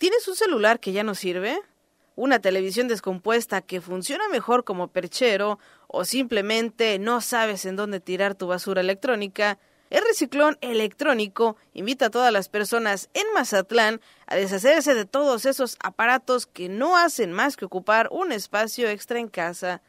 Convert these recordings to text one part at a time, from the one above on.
¿Tienes un celular que ya no sirve? ¿Una televisión descompuesta que funciona mejor como perchero? ¿O simplemente no sabes en dónde tirar tu basura electrónica? El reciclón electrónico invita a todas las personas en Mazatlán a deshacerse de todos esos aparatos que no hacen más que ocupar un espacio extra en casa.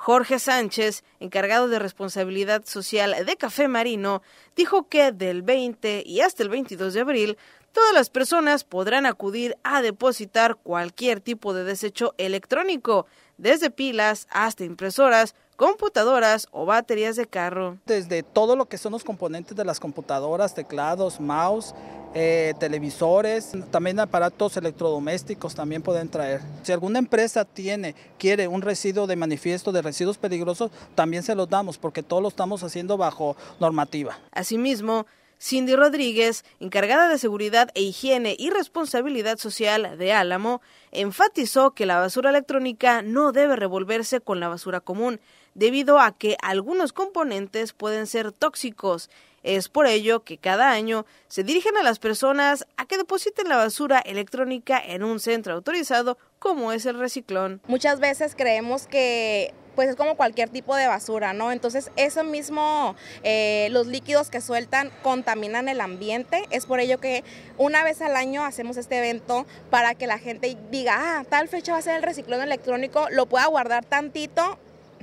Jorge Sánchez, encargado de responsabilidad social de Café Marino, dijo que del 20 y hasta el 22 de abril todas las personas podrán acudir a depositar cualquier tipo de desecho electrónico, desde pilas hasta impresoras, computadoras o baterías de carro. Desde todo lo que son los componentes de las computadoras, teclados, mouse, eh, televisores, también aparatos electrodomésticos también pueden traer. Si alguna empresa tiene, quiere un residuo de manifiesto de residuos peligrosos, también se los damos porque todo lo estamos haciendo bajo normativa. Asimismo, Cindy Rodríguez, encargada de seguridad e higiene y responsabilidad social de Álamo, enfatizó que la basura electrónica no debe revolverse con la basura común, debido a que algunos componentes pueden ser tóxicos. Es por ello que cada año se dirigen a las personas a que depositen la basura electrónica en un centro autorizado como es el reciclón. Muchas veces creemos que pues es como cualquier tipo de basura, ¿no? Entonces eso mismo, eh, los líquidos que sueltan contaminan el ambiente, es por ello que una vez al año hacemos este evento para que la gente diga, ah, tal fecha va a ser el reciclón electrónico, lo pueda guardar tantito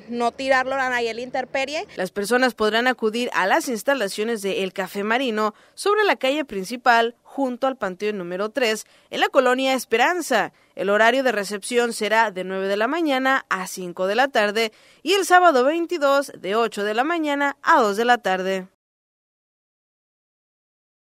no tirarlo a la interperie. Las personas podrán acudir a las instalaciones de El Café Marino sobre la calle principal junto al Panteón número 3 en la colonia Esperanza. El horario de recepción será de 9 de la mañana a 5 de la tarde y el sábado 22 de 8 de la mañana a 2 de la tarde.